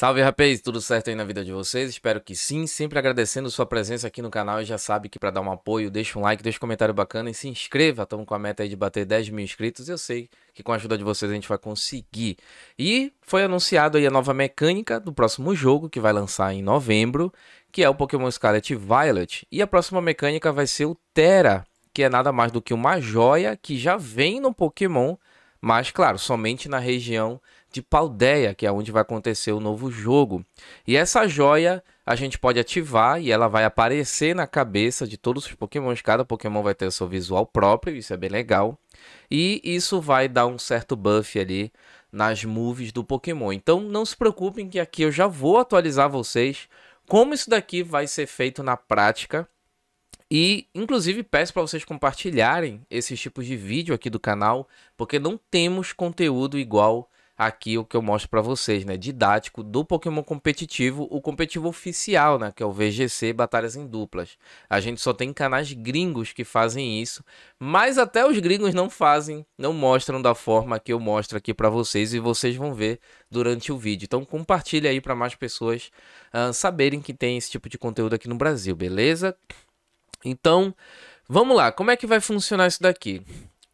Salve rapaz, tudo certo aí na vida de vocês? Espero que sim. Sempre agradecendo sua presença aqui no canal. E já sabe que para dar um apoio, deixa um like, deixa um comentário bacana e se inscreva. Estamos com a meta aí de bater 10 mil inscritos. Eu sei que com a ajuda de vocês a gente vai conseguir. E foi anunciado aí a nova mecânica do próximo jogo que vai lançar em novembro, que é o Pokémon Scarlet Violet. E a próxima mecânica vai ser o Terra, que é nada mais do que uma joia que já vem no Pokémon, mas claro, somente na região de Paldeia, que é onde vai acontecer o novo jogo. E essa joia a gente pode ativar e ela vai aparecer na cabeça de todos os pokémons. Cada pokémon vai ter seu visual próprio, isso é bem legal. E isso vai dar um certo buff ali nas moves do pokémon. Então não se preocupem que aqui eu já vou atualizar vocês como isso daqui vai ser feito na prática. E, inclusive, peço para vocês compartilharem esses tipos de vídeo aqui do canal, porque não temos conteúdo igual aqui o que eu mostro para vocês, né? Didático do Pokémon competitivo, o competitivo oficial, né? Que é o VGC Batalhas em Duplas. A gente só tem canais gringos que fazem isso, mas até os gringos não fazem, não mostram da forma que eu mostro aqui para vocês e vocês vão ver durante o vídeo. Então compartilha aí para mais pessoas uh, saberem que tem esse tipo de conteúdo aqui no Brasil, beleza? Então, vamos lá. Como é que vai funcionar isso daqui?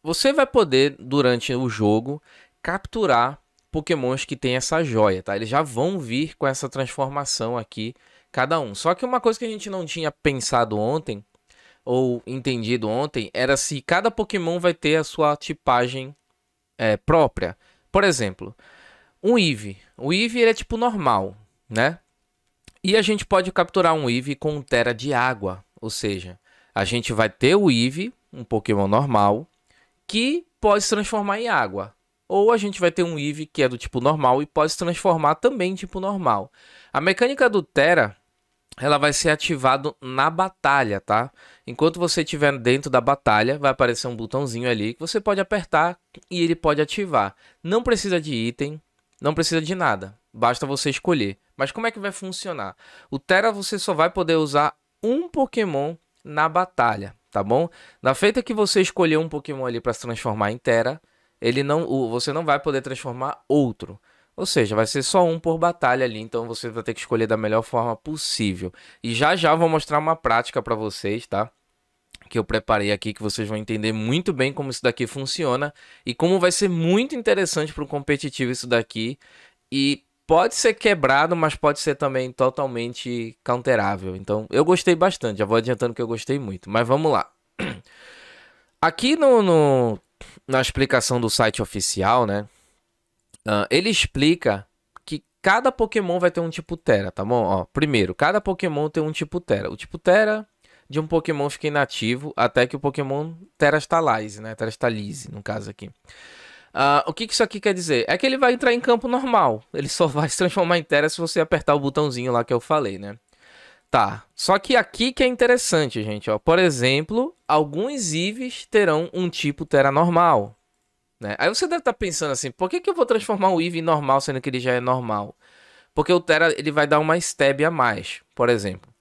Você vai poder, durante o jogo, capturar pokémons que tem essa joia, tá? Eles já vão vir com essa transformação aqui, cada um. Só que uma coisa que a gente não tinha pensado ontem, ou entendido ontem, era se cada pokémon vai ter a sua tipagem é, própria. Por exemplo, um Eevee. O Eevee ele é tipo normal, né? E a gente pode capturar um Eevee com um Tera de água. Ou seja, a gente vai ter o Eevee, um Pokémon normal, que pode se transformar em água. Ou a gente vai ter um IV que é do tipo normal e pode se transformar também em tipo normal. A mecânica do Terra, ela vai ser ativada na batalha, tá? Enquanto você estiver dentro da batalha, vai aparecer um botãozinho ali que você pode apertar e ele pode ativar. Não precisa de item, não precisa de nada, basta você escolher. Mas como é que vai funcionar? O Terra você só vai poder usar um Pokémon na batalha, tá bom? Na feita que você escolher um Pokémon ali para se transformar em Terra, ele não, você não vai poder transformar outro. Ou seja, vai ser só um por batalha ali, então você vai ter que escolher da melhor forma possível. E já já vou mostrar uma prática para vocês, tá? Que eu preparei aqui, que vocês vão entender muito bem como isso daqui funciona e como vai ser muito interessante para o competitivo isso daqui. E pode ser quebrado, mas pode ser também totalmente counterável. Então eu gostei bastante, já vou adiantando que eu gostei muito. Mas vamos lá. Aqui no, no na explicação do site oficial, né? Uh, ele explica que cada Pokémon vai ter um tipo Terra, tá bom? Ó, primeiro, cada Pokémon tem um tipo Terra. O tipo Terra de um Pokémon fica inativo até que o Pokémon Terastalize, né? Terastalize, no caso aqui. Uh, o que, que isso aqui quer dizer? É que ele vai entrar em campo normal. Ele só vai se transformar em Terra se você apertar o botãozinho lá que eu falei, né? Tá. Só que aqui que é interessante, gente. Ó. Por exemplo, alguns IVs terão um tipo Terra normal. Né? Aí você deve estar tá pensando assim, por que, que eu vou transformar o IV em normal, sendo que ele já é normal? Porque o Terra ele vai dar uma stab a mais, por exemplo.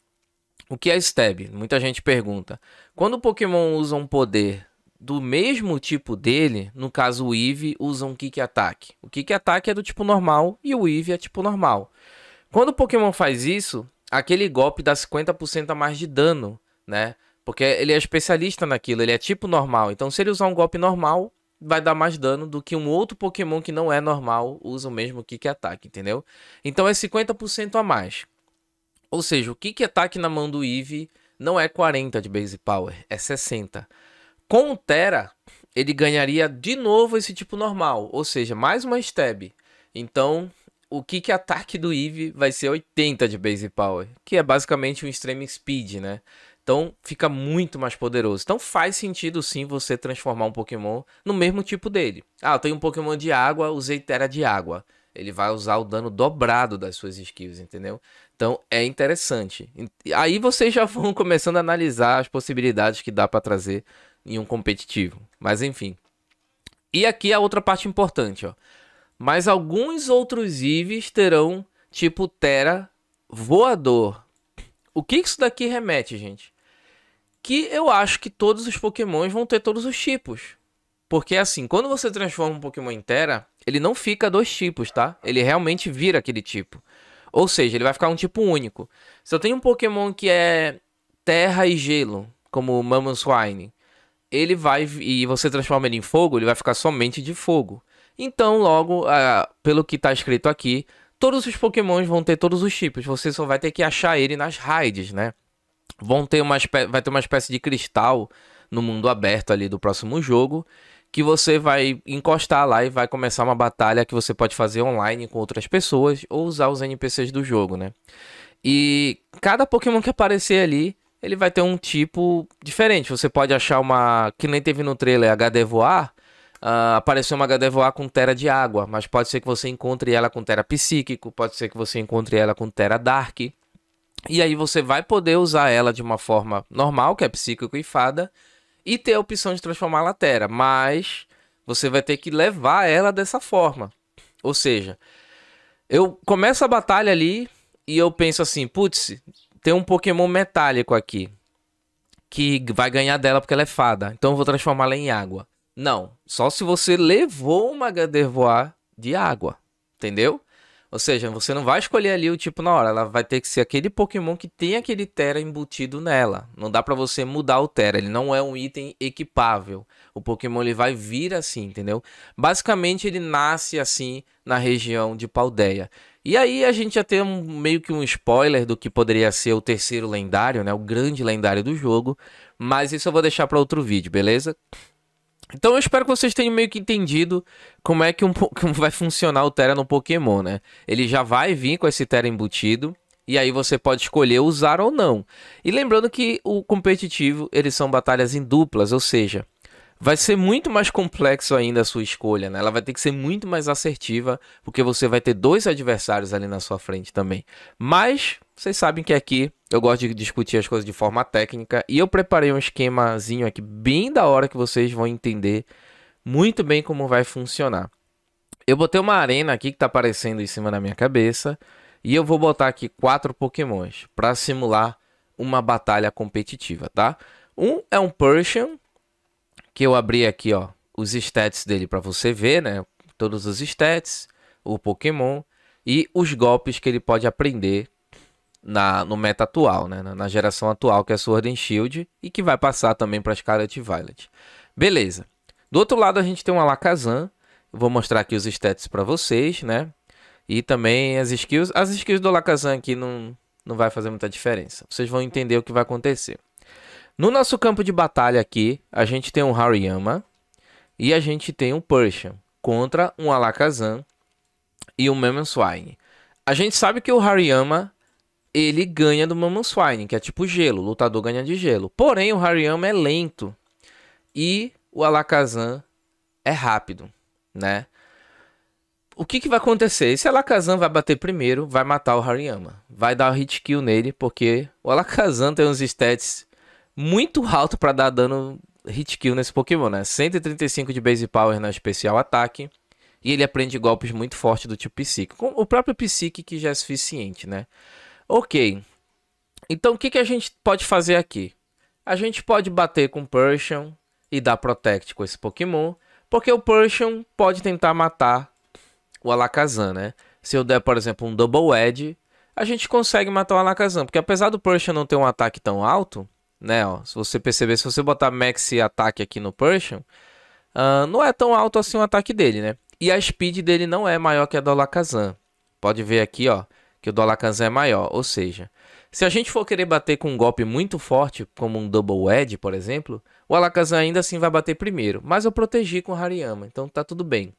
O que é stab? Muita gente pergunta. Quando o Pokémon usa um poder do mesmo tipo dele, no caso o Eevee usa um Kick Attack. O Kick Attack é do tipo normal e o Eevee é tipo normal. Quando o Pokémon faz isso, aquele golpe dá 50% a mais de dano, né? Porque ele é especialista naquilo, ele é tipo normal. Então, se ele usar um golpe normal, vai dar mais dano do que um outro Pokémon que não é normal usa o mesmo kick ataque, entendeu? Então é 50% a mais. Ou seja, o kick ataque na mão do Eve não é 40 de base power, é 60. Com o Terra, ele ganharia de novo esse tipo normal, ou seja, mais uma stab. Então, o que que ataque do Eve vai ser 80 de base power, que é basicamente um extreme speed, né? Então fica muito mais poderoso. Então faz sentido sim você transformar um Pokémon no mesmo tipo dele. Ah, eu tenho um Pokémon de água, usei Terra de água. Ele vai usar o dano dobrado das suas skills, entendeu? Então é interessante. Aí vocês já vão começando a analisar as possibilidades que dá para trazer em um competitivo. Mas enfim. E aqui a outra parte importante, ó. Mas alguns outros IVs terão tipo Terra voador. O que isso daqui remete, gente? Que eu acho que todos os Pokémons vão ter todos os tipos. Porque assim, quando você transforma um Pokémon em Terra, ele não fica dois tipos, tá? Ele realmente vira aquele tipo. Ou seja, ele vai ficar um tipo único. Se eu tenho um Pokémon que é Terra e Gelo, como o Mamoswine, ele vai e você transforma ele em fogo, ele vai ficar somente de fogo. Então, logo, pelo que está escrito aqui, todos os pokémons vão ter todos os tipos. Você só vai ter que achar ele nas raids, né? Vão ter uma vai ter uma espécie de cristal no mundo aberto ali do próximo jogo. Que você vai encostar lá e vai começar uma batalha que você pode fazer online com outras pessoas ou usar os NPCs do jogo, né? E cada Pokémon que aparecer ali, ele vai ter um tipo diferente. Você pode achar uma. Que nem teve no trailer HD Voar. Uh, apareceu uma HDVA com Tera de água, mas pode ser que você encontre ela com Tera psíquico, pode ser que você encontre ela com Tera dark. E aí você vai poder usar ela de uma forma normal, que é psíquico e fada, e ter a opção de transformar ela Tera, mas você vai ter que levar ela dessa forma. Ou seja, eu começo a batalha ali e eu penso assim, putz, tem um Pokémon metálico aqui que vai ganhar dela porque ela é fada, então eu vou transformá-la em água. Não, só se você levou uma Gardevoir de água, entendeu? Ou seja, você não vai escolher ali o tipo na hora, ela vai ter que ser aquele Pokémon que tem aquele Terra embutido nela. Não dá para você mudar o Terra, ele não é um item equipável. O Pokémon ele vai vir assim, entendeu? Basicamente ele nasce assim na região de Paldeia. E aí a gente já tem um, meio que um spoiler do que poderia ser o terceiro lendário, né? O grande lendário do jogo, mas isso eu vou deixar para outro vídeo, beleza? Então eu espero que vocês tenham meio que entendido como é que um, como vai funcionar o Terra no Pokémon, né? Ele já vai vir com esse Terra embutido. E aí você pode escolher usar ou não. E lembrando que o competitivo, eles são batalhas em duplas, ou seja, vai ser muito mais complexo ainda a sua escolha, né? Ela vai ter que ser muito mais assertiva, porque você vai ter dois adversários ali na sua frente também. Mas vocês sabem que aqui eu gosto de discutir as coisas de forma técnica e eu preparei um esquemazinho aqui bem da hora que vocês vão entender muito bem como vai funcionar. Eu botei uma arena aqui que está aparecendo em cima da minha cabeça e eu vou botar aqui quatro pokémons para simular uma batalha competitiva, tá? Um é um Persian, que eu abri aqui, ó, os stats dele para você ver, né? Todos os stats, o Pokémon e os golpes que ele pode aprender na, no meta atual, né? na, geração atual, que é Sword and Shield, e que vai passar também para Scarlet e Violet. Beleza. Do outro lado, a gente tem um Alakazam. vou mostrar aqui os stats para vocês, né? E também as skills. As skills do Alakazam aqui não, não vai fazer muita diferença. Vocês vão entender o que vai acontecer. No nosso campo de batalha aqui, a gente tem um Hariyama e a gente tem um Persian contra um Alakazam e um Memon Swine. A gente sabe que o Hariyama ele ganha do Mammon Swine, que é tipo gelo, lutador ganha de gelo. Porém, o Hariyama é lento e o Alakazam é rápido, né? O que, que vai acontecer? Esse Alakazam vai bater primeiro, vai matar o Hariyama. Vai dar o um hit kill nele, porque o Alakazam tem uns stats muito alto para dar dano hit kill nesse Pokémon, né? 135 de base power na especial ataque. E ele aprende golpes muito fortes do tipo psíquico. O próprio psíquico que já é suficiente, né? Ok. Então o que, que a gente pode fazer aqui? A gente pode bater com o Persian e dar Protect com esse Pokémon. Porque o Persian pode tentar matar o Alakazam, né? Se eu der, por exemplo, um Double Edge, a gente consegue matar o Alakazam. Porque apesar do Persian não ter um ataque tão alto, né? Ó, se você perceber, se você botar Max ataque aqui no Persian, uh, não é tão alto assim o ataque dele, né? E a speed dele não é maior que a do Alakazam. Pode ver aqui, ó que o do Alakazam é maior. Ou seja, se a gente for querer bater com um golpe muito forte, como um double edge, por exemplo, o Alakazam ainda assim vai bater primeiro. Mas eu protegi com o Hariyama, então tá tudo bem.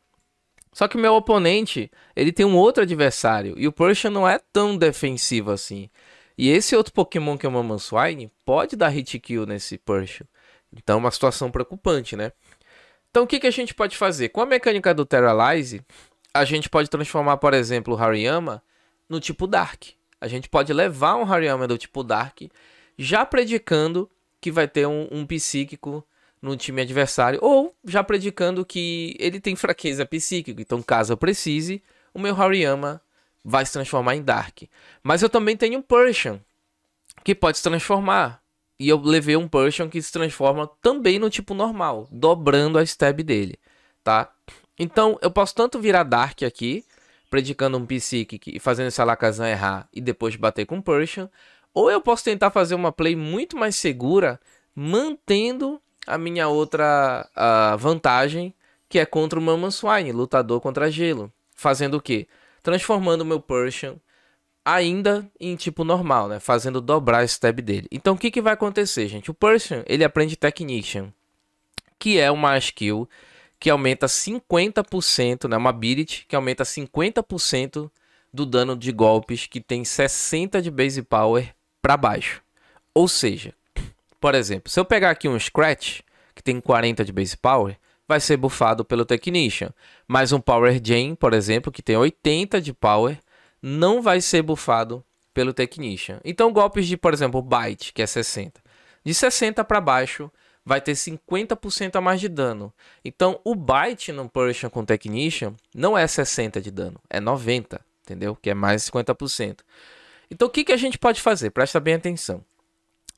Só que o meu oponente, ele tem um outro adversário, e o Persian não é tão defensivo assim. E esse outro Pokémon que é o Mamoswine pode dar hit kill nesse Persian. Então é uma situação preocupante, né? Então o que, que a gente pode fazer? Com a mecânica do Terralize, a gente pode transformar, por exemplo, o Hariyama no tipo Dark. A gente pode levar um Hariyama do tipo Dark já predicando que vai ter um, um psíquico no time adversário, ou já predicando que ele tem fraqueza psíquica, então caso eu precise, o meu Hariyama vai se transformar em Dark. Mas eu também tenho um Persian, que pode se transformar. E eu levei um Persian que se transforma também no tipo normal, dobrando a stab dele, tá? Então eu posso tanto virar Dark aqui, predicando um Psychic e fazendo esse Alakazam errar e depois bater com Persian, ou eu posso tentar fazer uma play muito mais segura, mantendo a minha outra uh, vantagem, que é contra o Maman Swine, lutador contra gelo. Fazendo o quê? Transformando o meu Persian ainda em tipo normal, né? Fazendo dobrar esse tab dele. Então o que, que vai acontecer, gente? O Persian, ele aprende Technician, que é uma skill que aumenta 50%, né, uma ability que aumenta 50% do dano de golpes que tem 60 de base power para baixo. Ou seja, por exemplo, se eu pegar aqui um Scratch, que tem 40 de base power, vai ser bufado pelo Technician. Mas um Power Gen, por exemplo, que tem 80 de power, não vai ser bufado pelo Technician. Então golpes de, por exemplo, Bite, que é 60. De 60 para baixo, vai ter 50% a mais de dano. Então, o Bite no Persian com Technician não é 60 de dano, é 90, entendeu? Que é mais 50%. Então, o que, que a gente pode fazer? Presta bem atenção.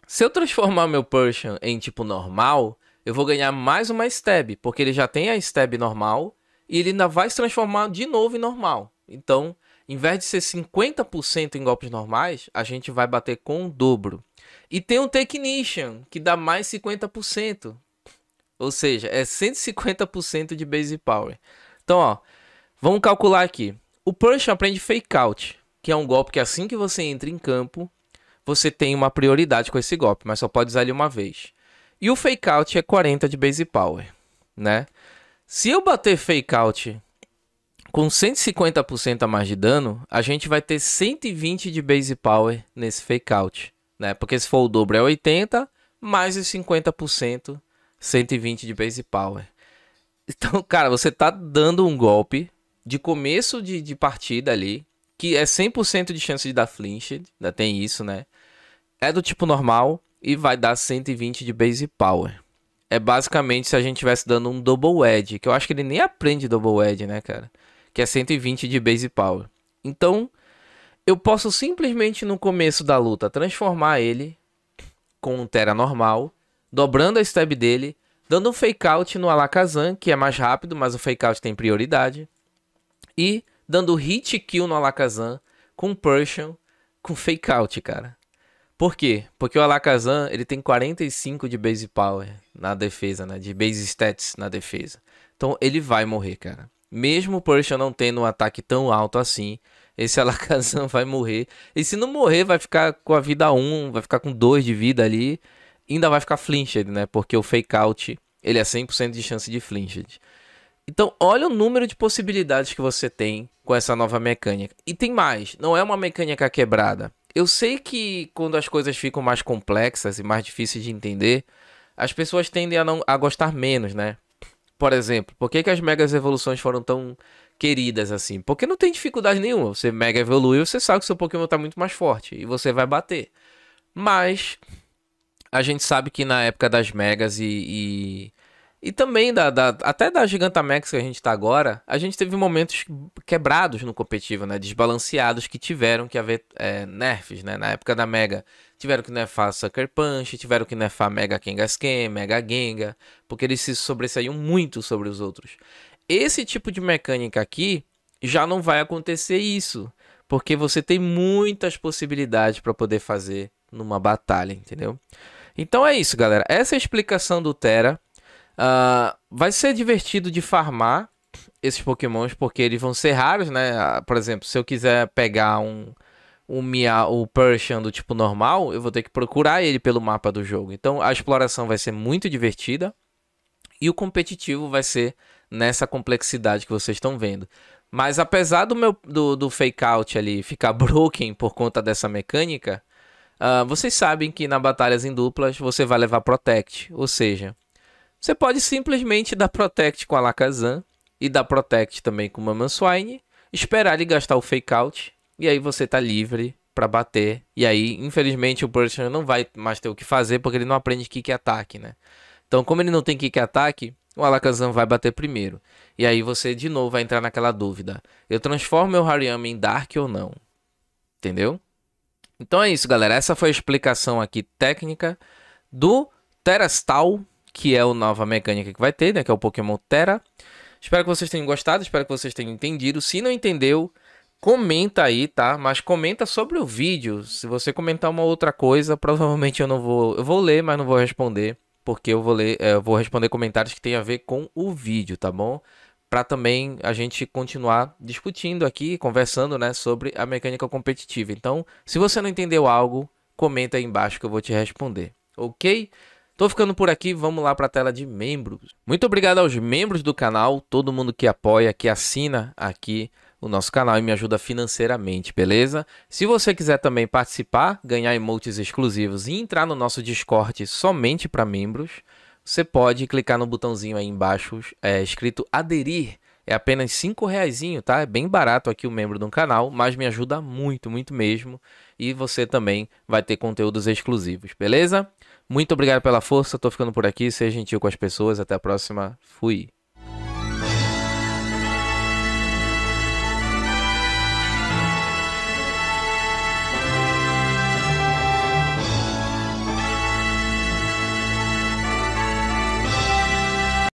Se eu transformar meu Persian em tipo normal, eu vou ganhar mais uma stab, porque ele já tem a stab normal e ele ainda vai se transformar de novo em normal. Então, em vez de ser 50% em golpes normais, a gente vai bater com o dobro. E tem um Technician, que dá mais 50%. Ou seja, é 150% de base power. Então, ó, vamos calcular aqui. O Persian aprende Fake Out, que é um golpe que assim que você entra em campo, você tem uma prioridade com esse golpe, mas só pode usar ele uma vez. E o Fake Out é 40 de base power, né? Se eu bater Fake Out com 150% a mais de dano, a gente vai ter 120 de base power nesse Fake Out né? Porque se for o dobro é 80, mais os 50%, 120 de base power. Então, cara, você tá dando um golpe de começo de, de partida ali, que é 100% de chance de dar flinch, ainda né? tem isso, né? É do tipo normal e vai dar 120 de base power. É basicamente se a gente tivesse dando um double edge, que eu acho que ele nem aprende double edge, né, cara? Que é 120 de base power. Então, eu posso simplesmente no começo da luta transformar ele com um Terra normal, dobrando a stab dele, dando um fake out no Alakazam, que é mais rápido, mas o fake out tem prioridade, e dando hit kill no Alakazam com Persian com fake out, cara. Por quê? Porque o Alakazam, ele tem 45 de base power na defesa, né? De base stats na defesa. Então ele vai morrer, cara. Mesmo o Persian não tendo um ataque tão alto assim, esse Alakazam vai morrer. E se não morrer, vai ficar com a vida 1, vai ficar com 2 de vida ali. Ainda vai ficar flinched, né? Porque o fake out, ele é 100% de chance de flinched. Então, olha o número de possibilidades que você tem com essa nova mecânica. E tem mais, não é uma mecânica quebrada. Eu sei que quando as coisas ficam mais complexas e mais difíceis de entender, as pessoas tendem a, não, a gostar menos, né? por exemplo, por que, que as megas evoluções foram tão queridas assim? Porque não tem dificuldade nenhuma. Você mega evolui, você sabe que seu Pokémon tá muito mais forte e você vai bater. Mas a gente sabe que na época das megas e, e e também da, da, até da Gigantamax que a gente está agora, a gente teve momentos quebrados no competitivo, né? Desbalanceados que tiveram que haver é, nerfs, né? Na época da Mega, tiveram que nerfar Sucker Punch, tiveram que nerfar Mega Kengasken, Mega Genga, porque eles se sobressaiam muito sobre os outros. Esse tipo de mecânica aqui já não vai acontecer isso, porque você tem muitas possibilidades para poder fazer numa batalha, entendeu? Então é isso, galera. Essa é a explicação do Terra Uh, vai ser divertido de farmar esses pokémons, porque eles vão ser raros, né? Ah, por exemplo, se eu quiser pegar um, um o Persian do tipo normal, eu vou ter que procurar ele pelo mapa do jogo. Então a exploração vai ser muito divertida e o competitivo vai ser nessa complexidade que vocês estão vendo. Mas apesar do meu do, do fake out ali ficar broken por conta dessa mecânica, uh, vocês sabem que na batalhas em duplas você vai levar protect, ou seja, você pode simplesmente dar Protect com a Alakazam e dar Protect também com o Swine, esperar ele gastar o Fake Out e aí você tá livre para bater. E aí, infelizmente, o Bertrand não vai mais ter o que fazer porque ele não aprende Kick Ataque, né? Então, como ele não tem Kick Ataque, o Alakazam vai bater primeiro. E aí você de novo vai entrar naquela dúvida. Eu transformo meu Hariyama em Dark ou não? Entendeu? Então é isso, galera. Essa foi a explicação aqui técnica do Terastal que é a nova mecânica que vai ter, né? Que é o Pokémon Terra. Espero que vocês tenham gostado, espero que vocês tenham entendido. Se não entendeu, comenta aí, tá? Mas comenta sobre o vídeo. Se você comentar uma outra coisa, provavelmente eu não vou. Eu vou ler, mas não vou responder. Porque eu vou ler, eh, eu vou responder comentários que tem a ver com o vídeo, tá bom? Para também a gente continuar discutindo aqui, conversando, né, sobre a mecânica competitiva. Então, se você não entendeu algo, comenta aí embaixo que eu vou te responder, ok? Tô ficando por aqui, vamos lá para a tela de membros. Muito obrigado aos membros do canal, todo mundo que apoia, que assina aqui o nosso canal e me ajuda financeiramente, beleza? Se você quiser também participar, ganhar emotes exclusivos e entrar no nosso Discord somente para membros, você pode clicar no botãozinho aí embaixo é, escrito aderir. É apenas R$ reais, tá? É bem barato aqui o membro do canal, mas me ajuda muito, muito mesmo. E você também vai ter conteúdos exclusivos, beleza? Muito obrigado pela força, tô ficando por aqui, seja gentil com as pessoas, até a próxima, fui.